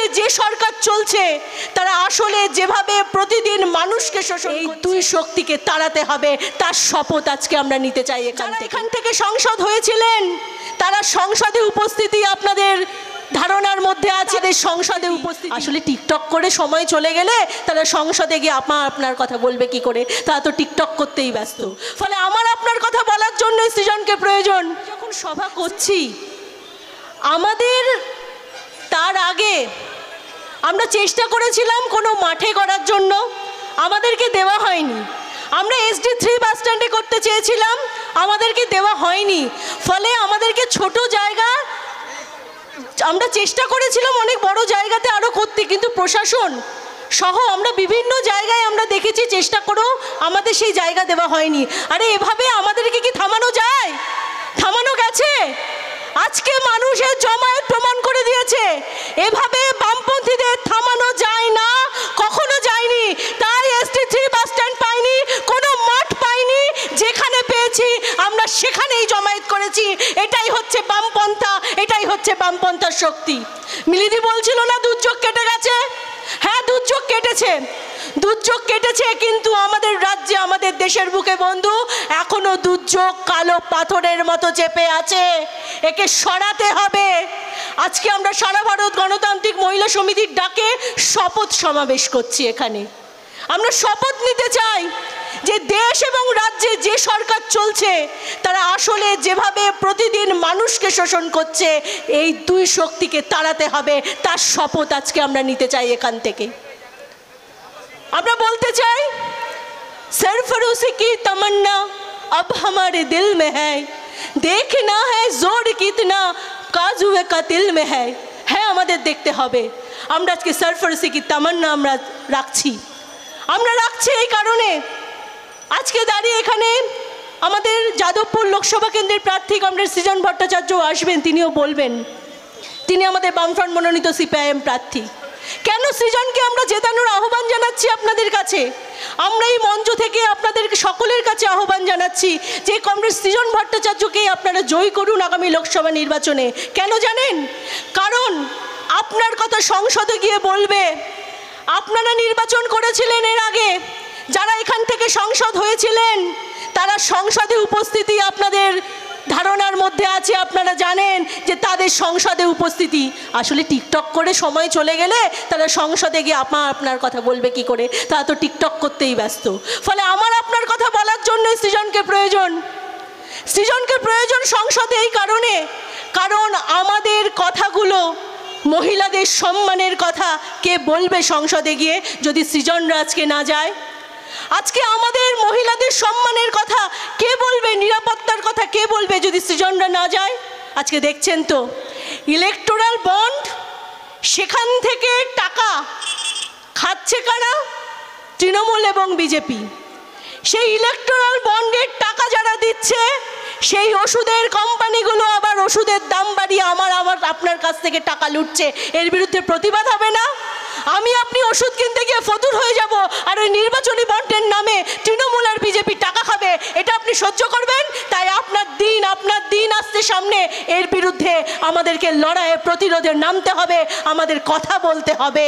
রাজ্যে যে সরকার চলছে তারা আসলে যেভাবে প্রতিদিন মানুষকে শোষণ এই দুই শক্তিকে তাড়াতে হবে তার শপথ আজকে আমরা নিতে চাই এখান থেকে এখান থেকে সংসদ হয়েছিলেন তারা সংসদে উপস্থিতি আপনাদের ধারণার মধ্যে আছে তাদের সংসদে উপস্থিত আসলে টিকটক করে সময় চলে গেলে তারা সংসদে গিয়ে আপা আপনার কথা বলবে কি করে তারা তো টিকটক করতেই ব্যস্ত ফলে আমার আপনার কথা বলার জন্য সৃজনকে প্রয়োজন যখন সভা করছি আমাদের আগে আমরা চেষ্টা করেছিলাম কোনো মাঠে করার জন্য আমাদেরকে দেওয়া হয়নি আমরা এসডি থ্রি বাস স্ট্যান্ডে করতে চেয়েছিলাম আমাদেরকে দেওয়া হয়নি ফলে আমাদেরকে ছোট জায়গা আমরা চেষ্টা করেছিলাম অনেক বড় জায়গাতে আরও করতে কিন্তু প্রশাসন সহ আমরা বিভিন্ন জায়গায় আমরা দেখেছি চেষ্টা করেও আমাদের সেই জায়গা দেওয়া হয়নি আরে এভাবে আমাদেরকে কি থামানো যায় থামানো গেছে আজকে মানুষের জমায়েত প্রমাণ করে করে দিয়েছে এভাবে বামপন্থীদের থামানো যায় না কখনো যায়নি তাই এসটি থ্রি বাস স্ট্যান্ড পাইনি কোনো মাঠ পাইনি যেখানে পেয়েছি আমরা সেখানেই জমায়েত করেছি এটাই হচ্ছে বামপন্থা এটাই হচ্ছে বামপন্থার শক্তি মিলিদি বলছিল না দুর্যোগ কেটে গেছে হ্যাঁ দুর্যোগ কেটেছে দুর্যোগ কেটেছে কিন্তু আমাদের রাজ্যে আমাদের দেশের বুকে বন্ধু এখনো দুর্যোগ কালো পাথরের মতো চেপে আছে একে সরাতে হবে আজকে আমরা সারা ভারত গণতান্ত্রিক মহিলা সমিতির ডাকে শপথ সমাবেশ করছি এখানে আমরা শপথ নিতে চাই যে দেশ এবং রাজ্যে যে সরকার চলছে তারা আসলে যেভাবে প্রতিদিন মানুষকে শোষণ করছে এই দুই শক্তিকে তাড়াতে হবে তার শপথ আজকে আমরা নিতে চাই এখান থেকে আমরা বলতে চাই সরফরোসি কি তমন্না আমার দিল মে में দেখ না है জোর কিতনা কাজ হুয়ে কাতিল মে হ্যায় হ্যাঁ আমাদের দেখতে হবে আমরা আজকে সরফরসি কি তামান্না আমরা রাখছি আমরা রাখছি এই কারণে আজকে দাঁড়িয়ে এখানে আমাদের যাদবপুর লোকসভা কেন্দ্রের প্রার্থী কমরেড সৃজন ভট্টাচার্য আসবেন তিনিও বলবেন তিনি আমাদের বামফ্রন্ট মনোনীত সিপিআইএম প্রার্থী কেন সৃজনকে আমরা জেতানোর আহ্বান জানাচ্ছি আপনাদের কাছে আমরা এই মঞ্চ থেকে আপনাদের সকলের কাছে আহ্বান জানাচ্ছি যে কংগ্রেস সৃজন ভট্টাচার্যকে আপনারা জয় করুন আগামী লোকসভা নির্বাচনে কেন জানেন কারণ আপনার কথা সংসদে গিয়ে বলবে আপনারা নির্বাচন করেছিলেন এর আগে যারা এখান থেকে সংসদ হয়েছিলেন তারা সংসদে উপস্থিতি আপনাদের ধারণার মধ্যে আছে আপনারা জানেন যে তাদের সংসদে উপস্থিতি আসলে টিকটক করে সময় চলে গেলে তারা সংসদে গিয়ে আপনার আপনার কথা বলবে কি করে তারা তো টিকটক করতেই ব্যস্ত ফলে আমার আপনার কথা বলার জন্য সৃজনকে প্রয়োজন সৃজনকে প্রয়োজন সংসদে এই কারণে কারণ আমাদের কথাগুলো মহিলাদের সম্মানের কথা কে বলবে সংসদে গিয়ে যদি সৃজন রাজকে না যায় আজকে আমাদের মহিলাদের সম্মানের কথা কে বলবে নিরাপত্তার কথা কে বলবে যদি সৃজনরা না যায় আজকে দেখছেন তো ইলেকটোরাল বন্ড সেখান থেকে টাকা খাচ্ছে কারা তৃণমূল এবং বিজেপি সেই ইলেকট্রাল বন্ডের টাকা যারা দিচ্ছে সেই ওষুধের কোম্পানিগুলো আবার ওষুধের দাম বাড়িয়ে আমার আবার আপনার কাছ থেকে টাকা লুটছে এর বিরুদ্ধে প্রতিবাদ হবে না আমি আপনি ওষুধ কিনতে গিয়ে ফতুর হয়ে যাব করে নির্বাচনী বন্ডের নামে তৃণমূল আর বিজেপি টাকা খাবে এটা আপনি সহ্য করবেন তাই আপনার দিন আপনার দিন আসতে সামনে এর বিরুদ্ধে আমাদেরকে লড়াইয়ে প্রতিরোধে নামতে হবে আমাদের কথা বলতে হবে